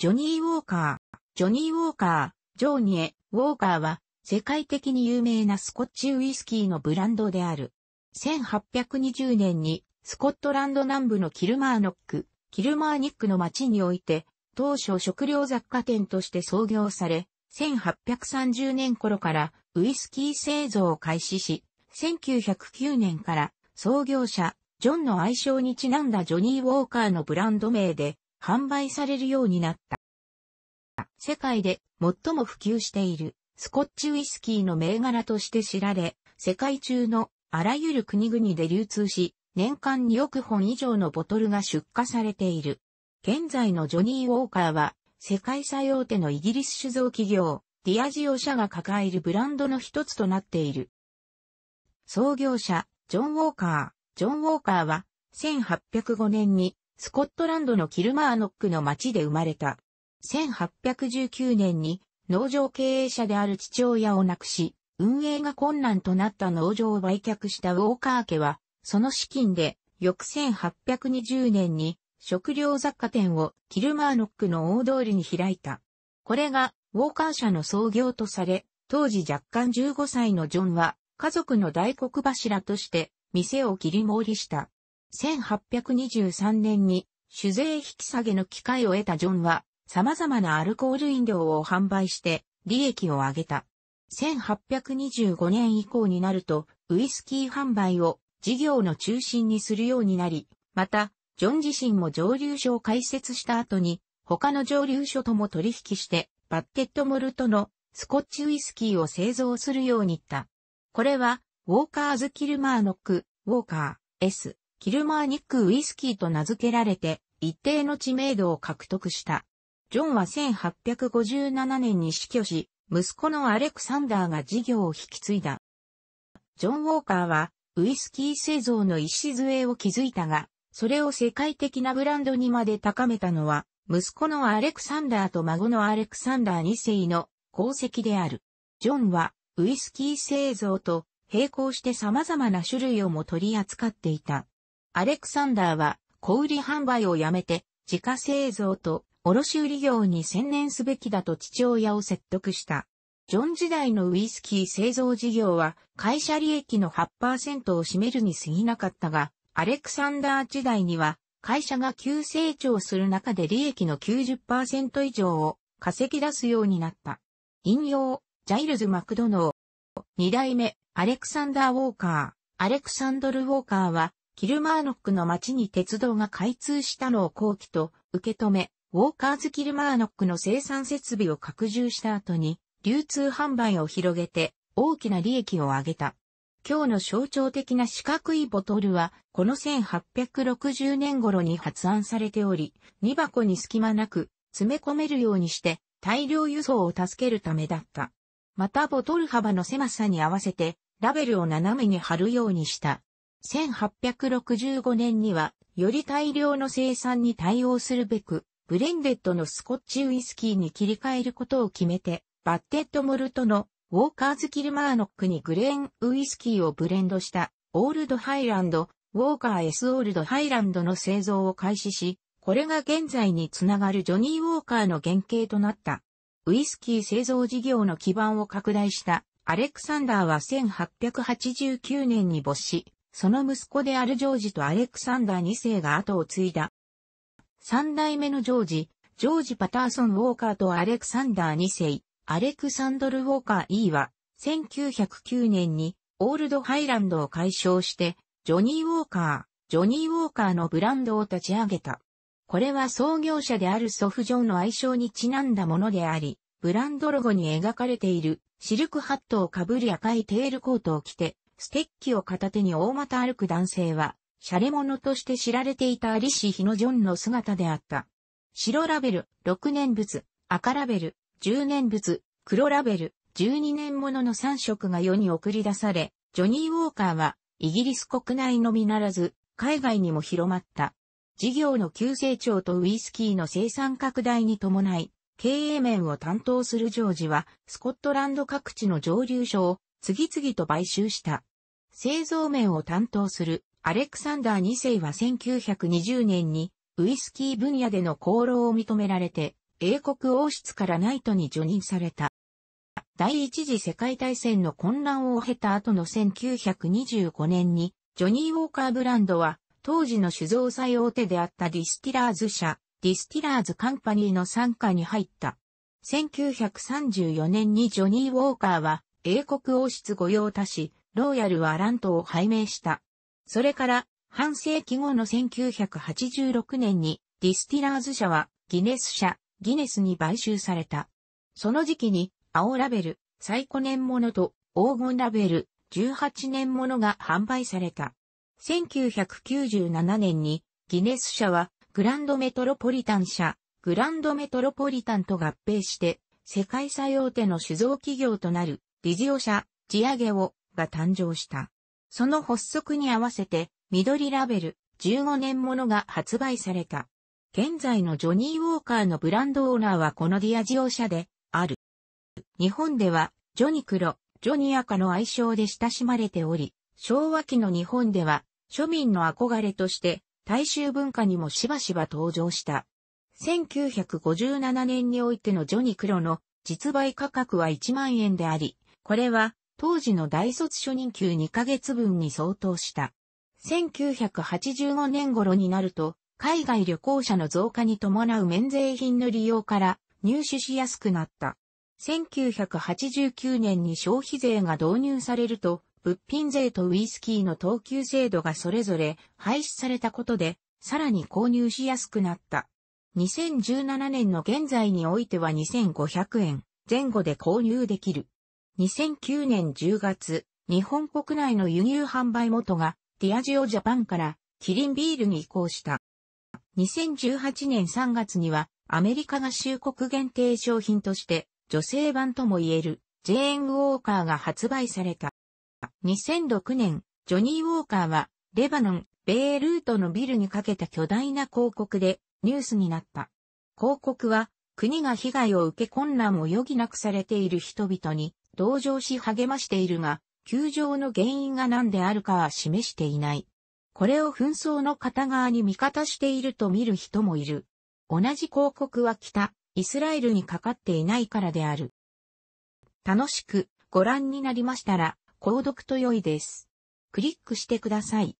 ジョニー・ウォーカー。ジョニー・ウォーカー、ジョーニエ・ウォーカーは、世界的に有名なスコッチウイスキーのブランドである。1820年に、スコットランド南部のキルマーノック、キルマーニックの町において、当初食料雑貨店として創業され、1830年頃からウイスキー製造を開始し、1909年から創業者、ジョンの愛称にちなんだジョニー・ウォーカーのブランド名で販売されるようになった。世界で最も普及しているスコッチウイスキーの銘柄として知られ、世界中のあらゆる国々で流通し、年間2億本以上のボトルが出荷されている。現在のジョニー・ウォーカーは、世界最大手のイギリス酒造企業、ディアジオ社が抱えるブランドの一つとなっている。創業者、ジョン・ウォーカー。ジョン・ウォーカーは、1805年にスコットランドのキルマーノックの町で生まれた。1819年に農場経営者である父親を亡くし、運営が困難となった農場を売却したウォーカー家は、その資金で、翌1820年に食料雑貨店をキルマーノックの大通りに開いた。これがウォーカー社の創業とされ、当時若干15歳のジョンは家族の大黒柱として店を切り盛りした。1823年に酒税引き下げの機会を得たジョンは様々なアルコール飲料を販売して利益を上げた。1825年以降になるとウイスキー販売を事業の中心にするようになり、また、ジョン自身も蒸留所を開設した後に、他の蒸留所とも取引して、バッケットモルトのスコッチウイスキーを製造するように言った。これは、ウォーカーズ・キルマーノック、ウォーカー、S、キルマーニックウイスキーと名付けられて、一定の知名度を獲得した。ジョンは1857年に死去し、息子のアレクサンダーが事業を引き継いだ。ジョン・ウォーカーは、ウイスキー製造の礎を築いたが、それを世界的なブランドにまで高めたのは、息子のアレクサンダーと孫のアレクサンダー2世の功績である。ジョンは、ウイスキー製造と並行して様々な種類をも取り扱っていた。アレクサンダーは小売販売をやめて自家製造と卸売業に専念すべきだと父親を説得した。ジョン時代のウイスキー製造事業は会社利益の8%を占めるに過ぎなかったが、アレクサンダー時代には会社が急成長する中で利益の90%以上を稼ぎ出すようになった。引用、ジャイルズ・マクドノー。二代目、アレクサンダー・ウォーカー。アレクサンドル・ウォーカーはキルマーノックの町に鉄道が開通したのを後期と受け止め、ウォーカーズ・キルマーノックの生産設備を拡充した後に、流通販売を広げて大きな利益を上げた。今日の象徴的な四角いボトルは、この1860年頃に発案されており、荷箱に隙間なく詰め込めるようにして、大量輸送を助けるためだった。またボトル幅の狭さに合わせて、ラベルを斜めに貼るようにした。1865年には、より大量の生産に対応するべく、ブレンデッドのスコッチウイスキーに切り替えることを決めて、バッテッドモルトのウォーカーズ・キルマーノックにグレーンウイスキーをブレンドしたオールドハイランド、ウォーカーエス・オールドハイランドの製造を開始し、これが現在につながるジョニー・ウォーカーの原型となった。ウイスキー製造事業の基盤を拡大したアレクサンダーは1889年に没し、その息子であるジョージとアレクサンダー2世が後を継いだ。三代目のジョージ、ジョージ・パターソン・ウォーカーとアレクサンダー2世、アレクサンドル・ウォーカー E は、1909年にオールドハイランドを解消して、ジョニー・ウォーカー、ジョニー・ウォーカーのブランドを立ち上げた。これは創業者である祖父ジョンの愛称にちなんだものであり、ブランドロゴに描かれているシルクハットをかぶり赤いテールコートを着て、ステッキを片手に大股歩く男性は、シャレ者として知られていたアリシヒノジョンの姿であった。白ラベル、6年物、赤ラベル、10年物、黒ラベル、12年物のの3色が世に送り出され、ジョニー・ウォーカーは、イギリス国内のみならず、海外にも広まった。事業の急成長とウイスキーの生産拡大に伴い、経営面を担当するジョージは、スコットランド各地の蒸留所を次々と買収した。製造面を担当するアレクサンダー2世は1920年にウイスキー分野での功労を認められて英国王室からナイトに除任された。第一次世界大戦の混乱を経た後の1925年にジョニー・ウォーカーブランドは当時の酒造最大手であったディスティラーズ社、ディスティラーズカンパニーの参加に入った。1934年にジョニー・ウォーカーは英国王室御用達ローヤルはントを拝命した。それから、半世紀後の1986年に、ディスティラーズ社は、ギネス社、ギネスに買収された。その時期に、青ラベル、最古年物と、黄金ラベル、18年物が販売された。1997年に、ギネス社は、グランドメトロポリタン社、グランドメトロポリタンと合併して、世界最大手の酒造企業となる、理ジオ社、ジアゲをが誕生した。その発足に合わせて、緑ラベル15年ものが発売された。現在のジョニー・ウォーカーのブランドオーナーはこのディアジオ社である。日本では、ジョニクロ、ジョニアカの愛称で親しまれており、昭和期の日本では、庶民の憧れとして、大衆文化にもしばしば登場した。1957年においてのジョニクロの実売価格は1万円であり、これは当時の大卒初任給2ヶ月分に相当した。1985年頃になると、海外旅行者の増加に伴う免税品の利用から入手しやすくなった。1989年に消費税が導入されると、物品税とウイスキーの等級制度がそれぞれ廃止されたことで、さらに購入しやすくなった。2017年の現在においては2500円前後で購入できる。2009年10月、日本国内の輸入販売元が、ディアジオジャパンから、キリンビールに移行した。2018年3月には、アメリカ合衆国限定商品として、女性版とも言える、ジェーン・ウォーカーが発売された。2006年、ジョニー・ウォーカーは、レバノン、ベイルートのビルにかけた巨大な広告で、ニュースになった。広告は、国が被害を受け困難を余儀なくされている人々に、同情し励ましているが、球場の原因が何であるかは示していない。これを紛争の片側に味方していると見る人もいる。同じ広告は北、イスラエルにかかっていないからである。楽しくご覧になりましたら、購読と良いです。クリックしてください。